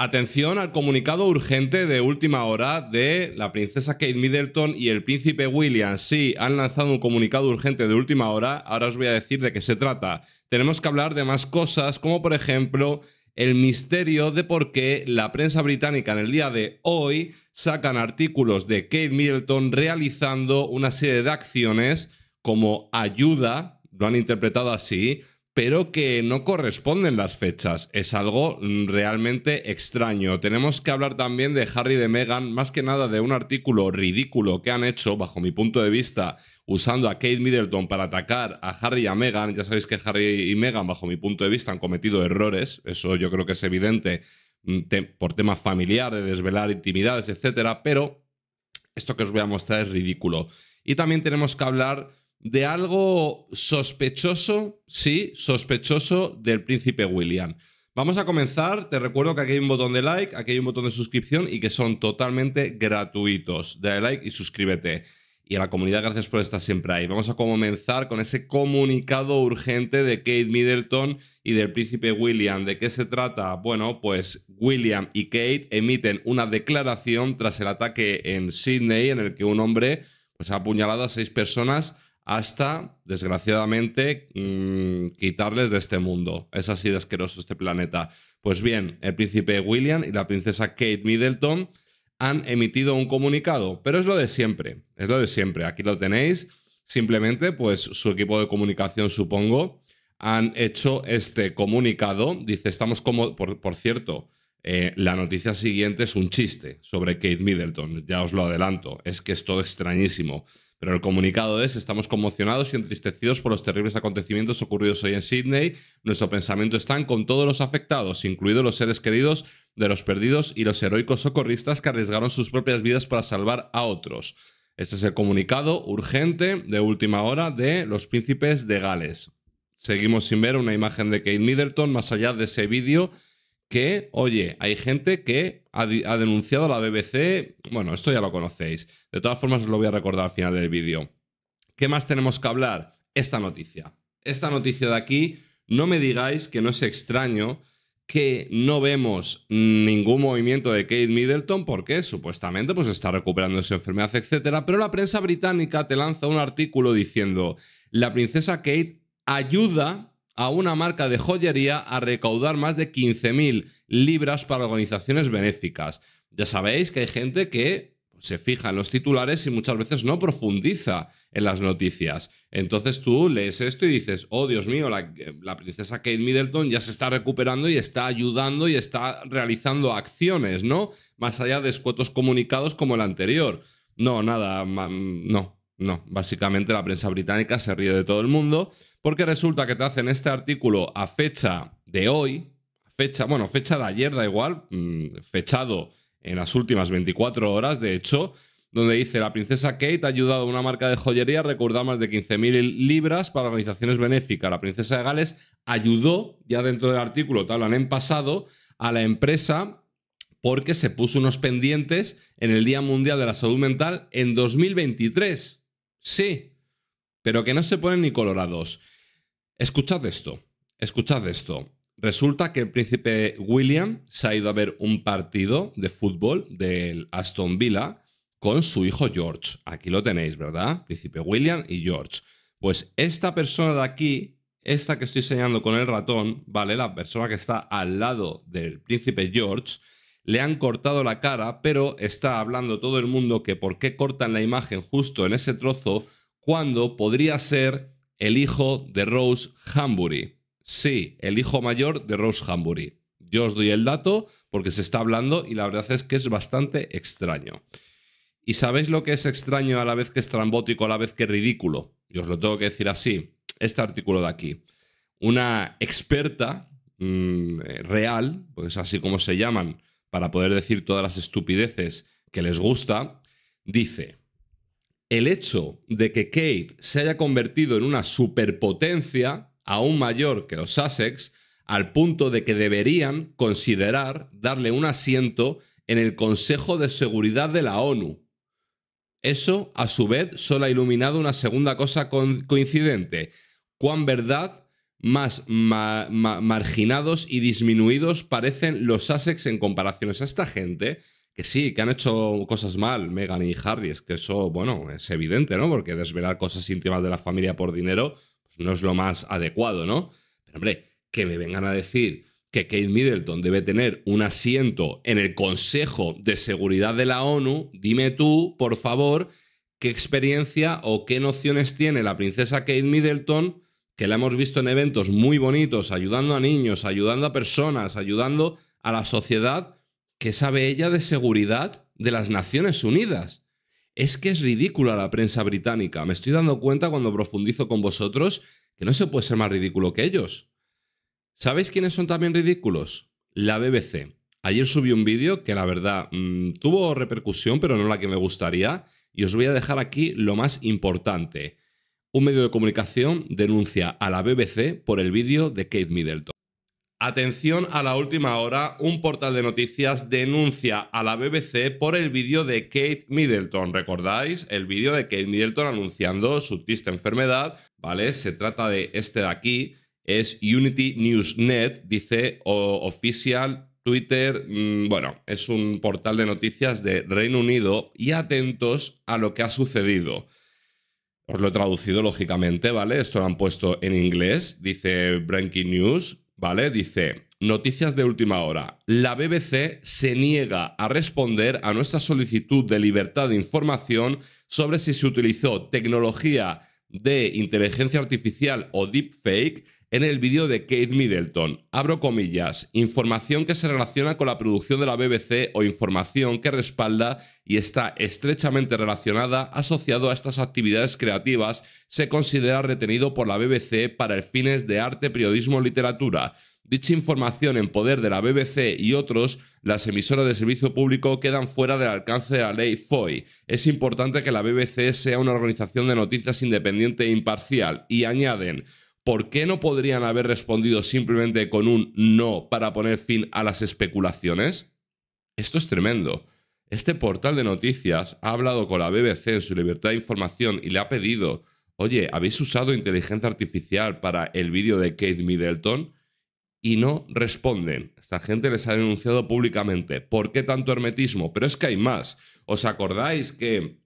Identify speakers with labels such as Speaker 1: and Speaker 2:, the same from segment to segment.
Speaker 1: Atención al comunicado urgente de última hora de la princesa Kate Middleton y el príncipe William. Sí, han lanzado un comunicado urgente de última hora. Ahora os voy a decir de qué se trata. Tenemos que hablar de más cosas, como por ejemplo el misterio de por qué la prensa británica en el día de hoy sacan artículos de Kate Middleton realizando una serie de acciones como ayuda, lo han interpretado así, pero que no corresponden las fechas. Es algo mm, realmente extraño. Tenemos que hablar también de Harry y de Meghan, más que nada de un artículo ridículo que han hecho, bajo mi punto de vista, usando a Kate Middleton para atacar a Harry y a Meghan. Ya sabéis que Harry y Meghan, bajo mi punto de vista, han cometido errores, eso yo creo que es evidente mm, por tema familiar, de desvelar intimidades, etc. pero esto que os voy a mostrar es ridículo. Y también tenemos que hablar de algo sospechoso, sí, sospechoso del príncipe William. Vamos a comenzar, te recuerdo que aquí hay un botón de like, aquí hay un botón de suscripción y que son totalmente gratuitos. Dale like y suscríbete. Y a la comunidad, gracias por estar siempre ahí. Vamos a comenzar con ese comunicado urgente de Kate Middleton y del príncipe William. ¿De qué se trata? Bueno, pues William y Kate emiten una declaración tras el ataque en Sydney en el que un hombre pues, ha apuñalado a seis personas hasta, desgraciadamente, mm, quitarles de este mundo. Es así de asqueroso este planeta. Pues bien, el príncipe William y la princesa Kate Middleton han emitido un comunicado, pero es lo de siempre, es lo de siempre. Aquí lo tenéis. Simplemente, pues su equipo de comunicación, supongo, han hecho este comunicado. Dice, estamos como, por, cierto, eh, la noticia siguiente es un chiste sobre Kate Middleton, ya os lo adelanto, es que es todo extrañísimo. Pero el comunicado es, estamos conmocionados y entristecidos por los terribles acontecimientos ocurridos hoy en Sydney. Nuestro pensamiento está con todos los afectados, incluidos los seres queridos de los perdidos y los heroicos socorristas que arriesgaron sus propias vidas para salvar a otros. Este es el comunicado urgente de última hora de los príncipes de Gales. Seguimos sin ver una imagen de Kate Middleton más allá de ese vídeo que, oye, hay gente que ha, denunciado a la BBC, bueno, esto ya lo conocéis, de todas formas os lo voy a recordar al final del vídeo. ¿Qué más tenemos que hablar? Esta noticia. Esta noticia de aquí, no me digáis que no es extraño que no vemos ningún movimiento de Kate Middleton porque supuestamente pues está recuperando su enfermedad, etc. pero la prensa británica te lanza un artículo diciendo, la princesa Kate ayuda a una marca de joyería a recaudar más de 15.000 libras para organizaciones benéficas. Ya sabéis que hay gente que se fija en los titulares y muchas veces no profundiza en las noticias. Entonces tú lees esto y dices, oh Dios mío, la, princesa Kate Middleton ya se está recuperando y está ayudando y está realizando acciones, ¿no? Más allá de escuetos comunicados como el anterior. No, nada, no, no, básicamente la prensa británica se ríe de todo el mundo porque resulta que te hacen este artículo a fecha de hoy, fecha, bueno, fecha de ayer da igual, mm, fechado en las últimas 24 horas, de hecho, donde dice, la princesa Kate ha ayudado a una marca de joyería a más de 15.000 libras para organizaciones benéficas. La princesa de Gales ayudó, ya dentro del artículo te hablan en pasado, a la empresa porque se puso unos pendientes en el Día Mundial de la Salud Mental en 2023. Sí, pero que no se ponen ni colorados. Escuchad esto, escuchad esto. Resulta que el príncipe William se ha ido a ver un partido de fútbol del Aston Villa con su hijo George. Aquí lo tenéis, ¿verdad? Príncipe William y George. Pues esta persona de aquí, esta que estoy señalando con el ratón, ¿vale? La persona que está al lado del príncipe George, le han cortado la cara, pero está hablando todo el mundo que por qué cortan la imagen justo en ese trozo cuando podría ser el hijo de Rose Hambury. Sí, el hijo mayor de Rose Hambury. Yo os doy el dato porque se está hablando y la verdad es que es bastante extraño. ¿Y sabéis lo que es extraño a la vez que estrambótico, a la vez que ridículo? Y os lo tengo que decir así, este artículo de aquí. Una experta mm, eh, real, pues así como se llaman para poder decir todas las estupideces que les gusta, dice, el hecho de que Kate se haya convertido en una superpotencia aún mayor que los Sussex, al punto de que deberían considerar darle un asiento en el Consejo de Seguridad de la ONU. Eso, a su vez, solo ha iluminado una segunda cosa coincidente. Cuán verdad más marginados y disminuidos parecen los ASEX en comparación. a esta gente que sí, que han hecho cosas mal, Megan y Harry, es que eso, bueno, es evidente, ¿no? Porque desvelar cosas íntimas de la familia por dinero pues, no es lo más adecuado, ¿no? Pero hombre, que me vengan a decir que Kate Middleton debe tener un asiento en el Consejo de Seguridad de la ONU, dime tú, por favor, qué experiencia o qué nociones tiene la princesa Kate Middleton que la hemos visto en eventos muy bonitos, ayudando a niños, ayudando a personas, ayudando a la sociedad, que sabe ella de seguridad de las Naciones Unidas. Es que es ridícula la prensa británica. Me estoy dando cuenta cuando profundizo con vosotros que no se puede ser más ridículo que ellos. ¿Sabéis quiénes son también ridículos? La BBC. Ayer subí un vídeo que la verdad mm, tuvo repercusión, pero no la que me gustaría, y os voy a dejar aquí lo más importante un medio de comunicación denuncia a la BBC por el vídeo de Kate Middleton. Atención a la última hora, un portal de noticias denuncia a la BBC por el vídeo de Kate Middleton. ¿Recordáis? El vídeo de Kate Middleton anunciando su triste enfermedad, ¿vale? Se trata de este de aquí, es Unity News Net, dice o Official Twitter, mm, bueno, es un portal de noticias de Reino Unido y atentos a lo que ha sucedido. Os pues lo he traducido lógicamente, ¿vale? Esto lo han puesto en inglés. Dice Breaking News, ¿vale? Dice, noticias de última hora. La BBC se niega a responder a nuestra solicitud de libertad de información sobre si se utilizó tecnología de inteligencia artificial o deepfake en el vídeo de Kate Middleton. Abro comillas, información que se relaciona con la producción de la BBC o información que respalda y está estrechamente relacionada, asociado a estas actividades creativas, se considera retenido por la BBC para fines de arte, periodismo, literatura. Dicha información en poder de la BBC y otros, las emisoras de servicio público quedan fuera del alcance de la ley FOI. Es importante que la BBC sea una organización de noticias independiente e imparcial. Y añaden, ¿por qué no podrían haber respondido simplemente con un no para poner fin a las especulaciones? Esto es tremendo. Este portal de noticias ha hablado con la BBC en su libertad de información y le ha pedido, oye, ¿habéis usado inteligencia artificial para el vídeo de Kate Middleton? Y no responden. Esta gente les ha denunciado públicamente. ¿Por qué tanto hermetismo? Pero es que hay más. ¿Os acordáis que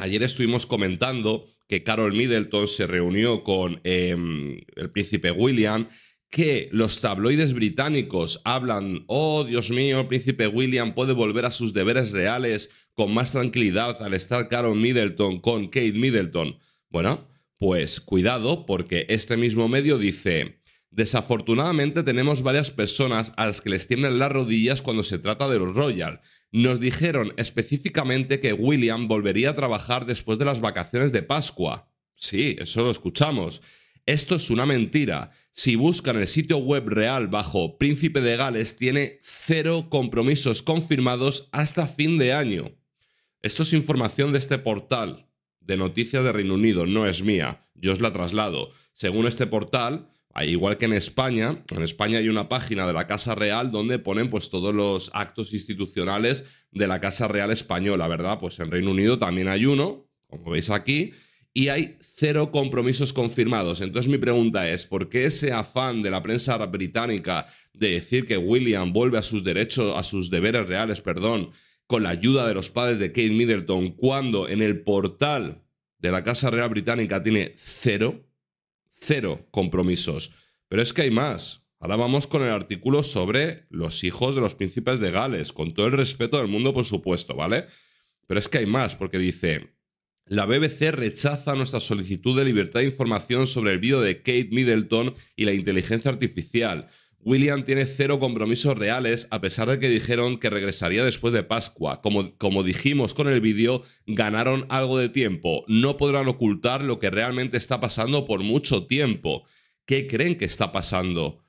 Speaker 1: Ayer estuvimos comentando que Carol Middleton se reunió con em, el príncipe William, que los tabloides británicos hablan, oh Dios mío, el príncipe William puede volver a sus deberes reales con más tranquilidad al estar Carol Middleton con Kate Middleton. Bueno, pues cuidado porque este mismo medio dice, Desafortunadamente tenemos varias personas a las que les tiemblan las rodillas cuando se trata de los Royal. Nos dijeron específicamente que William volvería a trabajar después de las vacaciones de Pascua. Sí, eso lo escuchamos. Esto es una mentira. Si buscan el sitio web real bajo Príncipe de Gales, tiene cero compromisos confirmados hasta fin de año. Esto es información de este portal de noticias de Reino Unido, no es mía. Yo os la traslado. Según este portal, Igual que en España, en España hay una página de la Casa Real donde ponen pues todos los actos institucionales de la Casa Real Española, ¿verdad? Pues en Reino Unido también hay uno, como veis aquí, y hay cero compromisos confirmados. Entonces mi pregunta es, ¿por qué ese afán de la prensa británica de decir que William vuelve a sus derechos, a sus deberes reales, perdón, con la ayuda de los padres de Kate Middleton, cuando en el portal de la Casa Real Británica tiene cero cero compromisos. Pero es que hay más. Ahora vamos con el artículo sobre los hijos de los príncipes de Gales, con todo el respeto del mundo, por supuesto, ¿vale? Pero es que hay más, porque dice, la BBC rechaza nuestra solicitud de libertad de información sobre el vídeo de Kate Middleton y la inteligencia artificial. William tiene cero compromisos reales, a pesar de que dijeron que regresaría después de Pascua. Como, como dijimos con el vídeo, ganaron algo de tiempo. No podrán ocultar lo que realmente está pasando por mucho tiempo. ¿Qué creen que está pasando?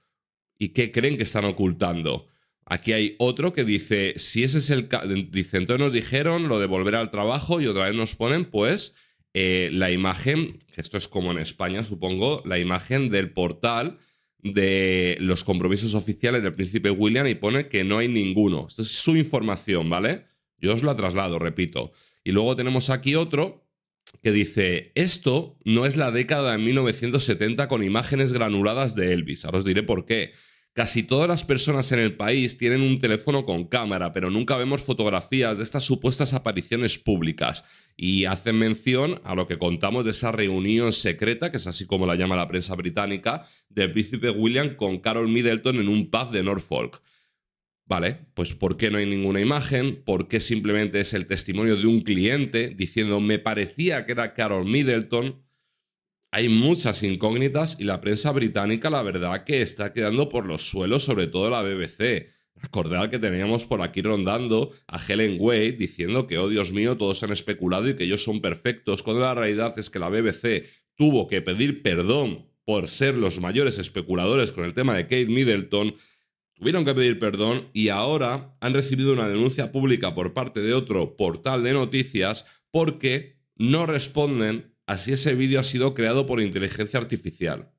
Speaker 1: ¿Y qué creen que están ocultando? Aquí hay otro que dice, si ese es el caso, dice, entonces nos dijeron lo de volver al trabajo y otra vez nos ponen, pues, eh, la imagen, que esto es como en España, supongo, la imagen del portal de los compromisos oficiales del príncipe William y pone que no hay ninguno. Esta es su información, ¿vale? Yo os la traslado, repito. Y luego tenemos aquí otro que dice, esto no es la década de 1970 con imágenes granuladas de Elvis. Ahora os diré por qué. Casi todas las personas en el país tienen un teléfono con cámara, pero nunca vemos fotografías de estas supuestas apariciones públicas. Y hacen mención a lo que contamos de esa reunión secreta, que es así como la llama la prensa británica, del príncipe William con Carol Middleton en un pub de Norfolk. Vale, pues ¿por qué no hay ninguna imagen? ¿Por qué simplemente es el testimonio de un cliente diciendo me parecía que era Carol Middleton? hay muchas incógnitas y la prensa británica, la verdad, que está quedando por los suelos, sobre todo la BBC. Recordar que teníamos por aquí rondando a Helen Wade diciendo que, oh Dios mío, todos han especulado y que ellos son perfectos, cuando la realidad es que la BBC tuvo que pedir perdón por ser los mayores especuladores con el tema de Kate Middleton, tuvieron que pedir perdón y ahora han recibido una denuncia pública por parte de otro portal de noticias porque no responden Así ese vídeo ha sido creado por inteligencia artificial.